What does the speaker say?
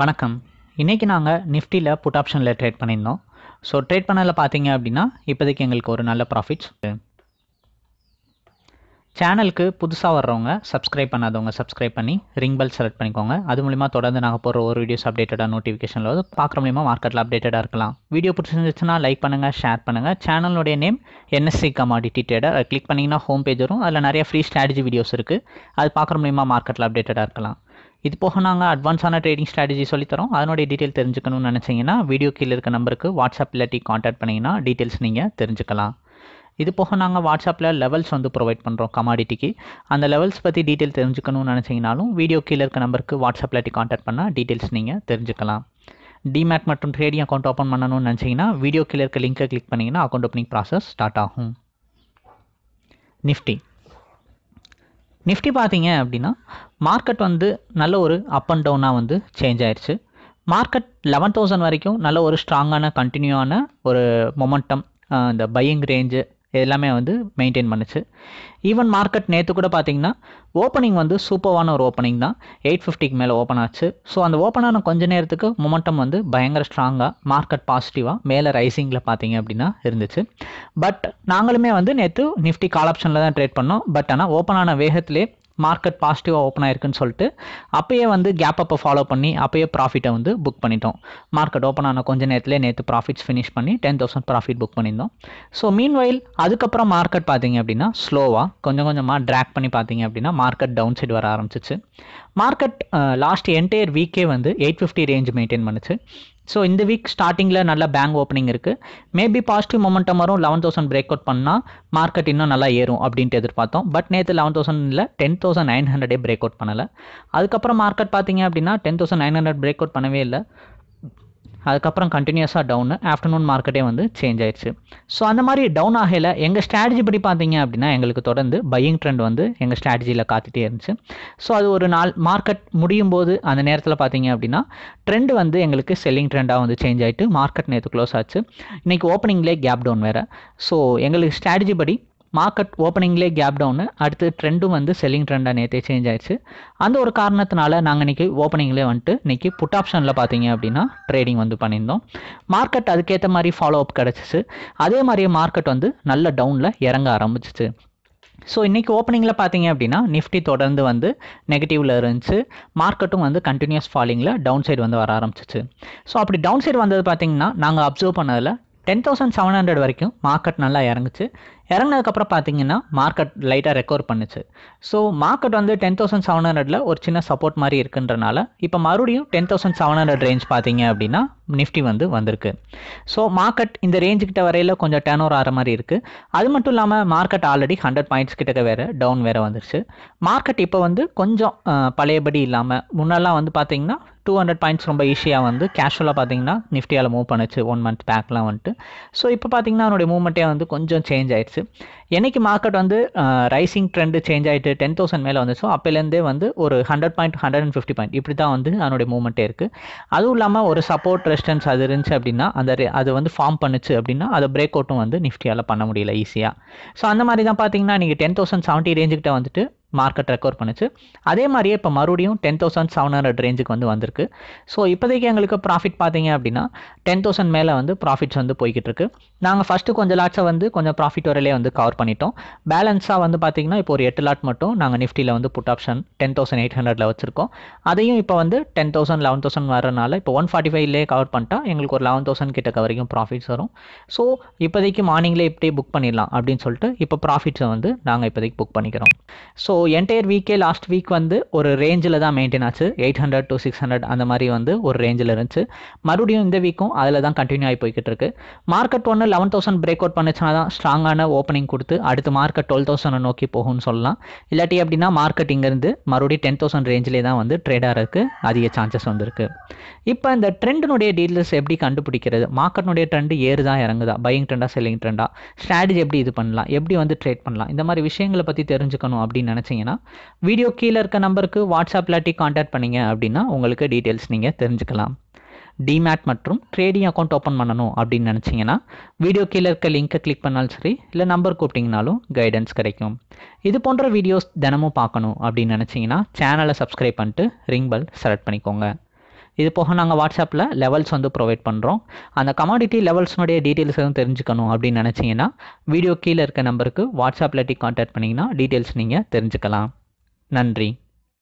வணக்கம் இன்றைக்கி நாங்கள் நிஃப்டியில் புட் ஆப்ஷனில் ட்ரேட் பண்ணியிருந்தோம் ஸோ ட்ரேட் பண்ணதில் பார்த்தீங்க அப்படின்னா இப்போதைக்கு எங்களுக்கு ஒரு நல்ல ப்ராஃபிட்ஸ் சேனலுக்கு புதுசாக வர்றவங்க சப்ஸ்கிரைப் பண்ணாதவங்க சப்ஸ்கிரைப் பண்ணி ரிங் பெல் செலக்ட் பண்ணிக்கோங்க அது மூலிமா தொடர்ந்து நாங்கள் போகிற ஒரு வீடியோஸ் அப்டேட்டடாக நோட்டிஃபிகேஷனில் வந்து பார்க்குற மூலிமா மார்க்கெட்டில் அப்டேட்டடாக இருக்கலாம் வீடியோ பிடிச்சிருந்துச்சுன்னா லைக் பண்ணுங்கள் ஷேர் பண்ணுங்கள் சேனலுடைய name NSC commodity trader click பண்ணிங்கன்னா ஹோம் பேஜ் வரும் அதில் நிறைய ஃப்ரீ ஸ்ட்ராட்டஜி வீடியோஸ் இருக்குது அது பார்க்குற மூலிமா மார்க்கெட்டில் அப்டேட்டடாக இருக்கலாம் இது போக நாங்கள் அட்வான்ஸான ட்ரேடிங் ஸ்ட்ராட்டஜி சொல்லித்தரோம் அதனுடைய டீட்டெயில் தெரிஞ்சுக்கணும்னு நினச்சிங்கன்னா வீடியோ கீழே இருக்க நம்பருக்கு வாட்ஸ்அப் இல்லாட்டி காண்டாக்ட் பண்ணிங்கன்னா டீட்டெயில்ஸ் நீங்கள் தெரிஞ்சுக்கலாம் இது போக நாங்கள் வாட்ஸ்அப்பில் லெவல்ஸ் வந்து ப்ரொவைட் பண்ணுறோம் கமாடிட்டிக்கு அந்த லெவல்ஸ் பற்றி டீட்டெயில் தெரிஞ்சுக்கணும்னு நினச்சிங்கனாலும் வீடியோ கீழே இருக்க நம்பருக்கு வாட்ஸ்அப்பில் காண்டாக்ட் பண்ணால் டீட்டெயில்ஸ் நீங்கள் தெரிஞ்சுக்கலாம் டிமேட் மற்றும் ட்ரேடிங் அக்கௌண்ட் ஓப்பன் பண்ணணும்னு நினச்சிங்கன்னா வீடியோ கீழே இருக்க லிங்கை கிளிக் பண்ணிங்கன்னா அக்கௌண்ட் ஓப்பனிங் ப்ராசஸ் ஸ்டார்ட் ஆகும் நிஃப்டி நிஃப்டி பார்த்தீங்க அப்படின்னா மார்க்கெட் வந்து நல்ல ஒரு அப் அண்ட் டவுனாக வந்து சேஞ்ச் ஆயிடுச்சு மார்க்கெட் லெவன் தௌசண்ட் வரைக்கும் நல்ல ஒரு ஸ்ட்ராங்கான கண்டினியூவான ஒரு மொமெண்டம் இந்த பையிங் ரேஞ்சு எல்லாமே வந்து மெயின்டைன் பண்ணுச்சு ஈவன் மார்க்கெட் நேற்று கூட பார்த்தீங்கன்னா ஓப்பனிங் வந்து சூப்பர்வான ஒரு ஓப்பனிங் தான் எயிட் ஃபிஃப்டிக்கு மேலே ஓப்பன் ஆச்சு ஸோ அந்த ஓப்பன் ஆன கொஞ்ச நேரத்துக்கு மொமெண்டம் வந்து பயங்கர ஸ்ட்ராங்காக மார்க்கெட் பாசிட்டிவாக மேலே ரைசிங்கில் பார்த்தீங்க அப்படின்னா இருந்துச்சு பட் நாங்களுமே வந்து நேற்று நிஃப்டி கால் ஆப்ஷனில் தான் ட்ரேட் பண்ணோம் பட் ஆனால் ஓப்பன் ஆன வேகத்திலே மார்க்கெட் பாசிட்டிவாக ஓப்பன் ஆயிருக்குன்னு சொல்லிட்டு அப்பயே வந்து கேப் அப்போ ஃபாலோ பண்ணி அப்பயே ப்ராஃபிட்டை வந்து புக் பண்ணிட்டோம் மார்க்கெட் ஓப்பன் ஆன கொஞ்ச நேரத்தில் நேற்று ப்ராஃபிட்ஸ் ஃபினிஷ் பண்ணி டென் தௌசண்ட் ப்ராஃபிட் புக் பண்ணியிருந்தோம் ஸோ மீன்வயில் அதுக்கப்புறம் மார்க்கெட் பார்த்தீங்க அப்படின்னா ஸ்லோவாக கொஞ்சம் கொஞ்சமாக ட்ராக் பண்ணி பார்த்தீங்க அப்படின்னா மார்க்கெட் டவுன் சைடு வர ஆரம்பிச்சிச்சு மார்க்கெட் லாஸ்ட் என்டையர் வீக்கே வந்து எயிட் ஃபிஃப்டி ரேஞ்ச் மெயின்டைன் பண்ணுச்சு ஸோ இந்த வீக் ஸ்டார்டிங்கில் நல்ல பேங்க் ஓப்பனிங் இருக்குது மேபி பாசிட்டிவ் மொமெண்டம் வரும் லெவன் தௌசண்ட் பிரேக் அவுட் பண்ணால் மார்க்கெட் இன்னும் நல்லா ஏறும் அப்படின்ட்டு எதிர்பார்த்தோம் பட் நேற்று லெவன் தௌசண்ட் இல்லை டென் தௌசண்ட் நைன் ஹண்ட்ரடே பிரேக் அவுட் பண்ணலை அதுக்கப்புறம் மார்க்கெட் பார்த்தீங்க அப்படின்னா ten thousand nine hundred break out பண்ணவே இல்லை அதுக்கப்புறம் கண்டினியூஸாக டவுனு ஆஃப்டர்நூன் மார்க்கெட்டே வந்து சேஞ்ச் ஆயிடுச்சு ஸோ அந்த மாதிரி டவுன் ஆகையில் எங்கள் ஸ்ட்ராட்டஜி படி பார்த்தீங்க அப்படின்னா எங்களுக்கு தொடர்ந்து பையிங் ட்ரெண்ட் வந்து எங்கள் ஸ்ட்ராட்டஜியில் காத்துட்டே இருந்துச்சு ஸோ அது ஒரு நாள் மார்க்கெட் முடியும் போது அந்த நேரத்தில் பார்த்தீங்க அப்படின்னா ட்ரெண்ட் வந்து எங்களுக்கு செல்லிங் ட்ரெண்டாக வந்து சேஞ்ச் ஆகிட்டு மார்க்கெட் நேற்று க்ளோஸ் ஆச்சு இன்றைக்கி ஓப்பனிங்லேயே கேப் டவுன் வேறு ஸோ எங்களுக்கு ஸ்ட்ராட்டஜி படி மார்க்கெட் ஓப்பனிங்லேயே கேப் டவுனு அடுத்து ட்ரெண்டும் வந்து செல்லிங் ட்ரெண்டாக நேற்றே சேஞ்ச் ஆயிடுச்சு அந்த ஒரு காரணத்தினால நாங்கள் இன்றைக்கி ஓப்பனிங்லேயே வந்துட்டு இன்றைக்கி புட் ஆப்ஷனில் பார்த்தீங்க அப்படின்னா ட்ரேடிங் வந்து பண்ணியிருந்தோம் மார்க்கெட் அதுக்கேற்ற மாதிரி ஃபாலோ அப் கிடச்சிச்சு அதே மாதிரியே மார்க்கெட் வந்து நல்ல டவுனில் இறங்க ஆரம்பிச்சிச்சு ஸோ இன்றைக்கி ஓப்பனிங்கில் பார்த்தீங்க அப்படின்னா நிஃப்டி தொடர்ந்து வந்து நெகட்டிவில் இருந்துச்சு மார்க்கெட்டும் வந்து கண்டினியூஸ் ஃபாலிங்கில் டவுன் சைடு வந்து வர ஆரம்பிச்சிச்சு ஸோ அப்படி டவுன் சைடு வந்தது பார்த்தீங்கன்னா நாங்கள் அப்சர்வ் பண்ணதில் டென் தௌசண்ட் செவன் ஹண்ட்ரட் வரைக்கும் மார்க்கெட் நல்லா இறங்குச்சு இறங்கினதுக்கப்புறம் பார்த்தீங்கன்னா மார்க்கெட் லைட்டாக ரெக்கவர் பண்ணுச்சு ஸோ மார்க்கெட் வந்து டென் தௌசண்ட் செவன் ஹண்ட்ரடில் ஒரு சின்ன சப்போர்ட் மாதிரி இருக்குன்றனால இப்போ மறுபடியும் ten thousand seven hundred range பார்த்தீங்க அப்படின்னா நிஃப்டி வந்து வந்திருக்கு ஸோ மார்க்கெட் இந்த ரேஞ்சுக்கிட்ட வரையில் கொஞ்சம் டென் ஓவர் ஆகிற மாதிரி இருக்குது அது மட்டும் இல்லாமல் மார்க்கெட் ஆல்ரெடி ஹண்ட்ரட் பாயிண்ட்ஸ் கிட்டக்க வேறு டவுன் வேறு வந்துருச்சு மார்க்கெட் இப்போ வந்து கொஞ்சம் பழையபடி இல்லாமல் முன்னெல்லாம் வந்து பார்த்தீங்கன்னா டூ ஹண்ட்ரட் பாயிண்ட்ஸ் ரொம்ப ஈஸியாக வந்து கேஷுவலாக பார்த்தீங்கன்னா நிஃப்டியால் மூவ் பண்ணுச்சு ஒன் மந்த் பேக்லாம் வந்துட்டு ஸோ இப்போ பார்த்தீங்கன்னா அவனுடைய மூவ்மெண்ட்டே வந்து கொஞ்சம் சேஞ்ச் ஆயிடுச்சு வந்துச்சு என்னைக்கு மார்க்கெட் வந்து ரைசிங் ட்ரெண்டு சேஞ்ச் ஆகிட்டு டென் தௌசண்ட் மேலே வந்துச்சோ அப்போலேருந்தே வந்து ஒரு hundred point hundred and fifty point இப்படி தான் வந்து அதனுடைய மூவ்மெண்ட்டே இருக்குது அதுவும் இல்லாமல் ஒரு சப்போர்ட் ரெஸ்டன்ஸ் அது இருந்துச்சு அப்படின்னா அந்த அது வந்து ஃபார்ம் பண்ணுச்சு அப்படின்னா அதை பிரேக் அவுட்டும் வந்து நிஃப்டியால் பண்ண முடியல ஈஸியாக ஸோ அந்த மாதிரி தான் பார்த்தீங்கன்னா நீங்கள் டென் தௌசண்ட் செவன்ட்டி ரேஞ்சுக்கிட்ட வந்துட்டு மார்க்கெட் ரெக்கவர் பண்ணுச்சு அதே மாதிரியே இப்போ மறுபடியும் டென் தௌசண்ட் செவன் ஹண்ட்ரட் ரேஞ்சுக்கு வந்து வந்திருக்கு ஸோ இப்போதைக்கு எங்களுக்கு ப்ராஃபிட் பார்த்தீங்க அப்படின்னா டென் தௌசண்ட் மேலே வந்து ப்ராஃபிட்ஸ் வந்து போய்கிட்டு இருக்கு நாங்கள் ஃபஸ்ட்டு கொஞ்சம் லாட்ஸை வந்து கொஞ்சம் ப்ராஃபிட் வரையிலே வந்து கவர் பண்ணிட்டோம் பேலன்ஸாக வந்து பார்த்தீங்கன்னா இப்போ ஒரு எட்டு லாட் மட்டும் நாங்கள் நிஃப்டியில் வந்து put option ten thousand eight ஹண்ட்ரடில் வச்சிருக்கோம் அதையும் இப்போ வந்து டென் தௌசண்ட் லெவன் தௌசண்ட் வரனால இப்போ ஒன் ஃபார்ட்டி ஃபைவ்லேயே கவர் பண்ணிட்டா எங்களுக்கு ஒரு லெவன் தௌசண்ட் கிட்ட வரைக்கும் ப்ராஃபிட்ஸ் வரும் ஸோ இப்போதைக்கு மார்னிங்லேயே இப்படியே புக் பண்ணிடலாம் அப்படின்னு சொல்லிட்டு இப்போ ப்ராஃபிட்ஸை வந்து நாங்கள் இப்போதைக்கு புக் பண்ணிக்கிறோம் ஸோ ஸோ என்டையர் வீக்கே லாஸ்ட் வீக் வந்து ஒரு ரேஞ்சில் தான் மெயின்டைன் ஆச்சு eight hundred to six hundred அந்த மாதிரி வந்து ஒரு ரேஞ்சில் இருந்துச்சு மறுபடியும் இந்த வீக்கும் அதில் தான் கண்டினியூ ஆகி போய்கிட்டு இருக்கு மார்க்கெட் ஒன்று லெவன் தௌசண்ட் பிரேக் அவுட் பண்ணுச்சுன்னா தான் ஸ்ட்ராங்கான ஓப்பனிங் கொடுத்து அடுத்து மார்க்கெட் டுவெல் தௌசண்ட் நோக்கி போகும்னு சொல்லலாம் இல்லாட்டி அப்படின்னா மார்க்கெட் இங்கேருந்து மறுபடியும் டென் தௌசண்ட் ரேஞ்சிலே தான் வந்து ட்ரேடாக இருக்குது அதிக சான்சஸ் வந்திருக்கு இப்போ இந்த ட்ரெண்டினுடைய டீலர்ஸ் எப்படி கண்டுபிடிக்கிறது மார்க்கெட்னுடைய ட்ரெண்டு ஏறுதா இறங்குதா பையிங் ட்ரெண்டாக செல்லிங் ட்ரெண்டா ஸ்ட்ராட்டஜி எப்படி இது பண்ணலாம் எப்படி வந்து ட்ரேட் பண்ணலாம் இந்த மாதிரி விஷயங்களை பற்றி தெரிஞ்சுக்கணும் அப்படின்னு நினச்சி நினச்சிங்கன்னா வீடியோ கீழே இருக்க நம்பருக்கு வாட்ஸ்அப் இல்லாட்டி காண்டாக்ட் பண்ணிங்க அப்படின்னா உங்களுக்கு டீட்டெயில்ஸ் நீங்கள் தெரிஞ்சுக்கலாம் டிமேட் மற்றும் ட்ரேடிங் அக்கௌண்ட் ஓப்பன் பண்ணணும் அப்படின்னு நினச்சிங்கன்னா வீடியோ கீழே இருக்க லிங்க்கை கிளிக் பண்ணாலும் சரி இல்லை நம்பர் கூப்பிட்டிங்கனாலும் கைடன்ஸ் கிடைக்கும் இது போன்ற வீடியோஸ் தினமும் பார்க்கணும் அப்படின்னு நினச்சிங்கன்னா சேனலை சப்ஸ்கிரைப் பண்ணிட்டு ரிங் பெல் செலக்ட் பண்ணிக்கோங்க இது போக நாங்கள் வாட்ஸ்அப்பில் லெவல்ஸ் வந்து ப்ரொவைட் பண்ணுறோம் அந்த கமாடிட்டி லெவல்ஸ்னுடைய டீட்டெயில்ஸ் எதுவும் தெரிஞ்சுக்கணும் அப்படின்னு நினச்சிங்கன்னா வீடியோ கீழே இருக்க நம்பருக்கு வாட்ஸ்அப்பில் டி கான்டாக்ட் பண்ணிங்கன்னா டீட்டெயில்ஸ் நீங்கள் தெரிஞ்சுக்கலாம் நன்றி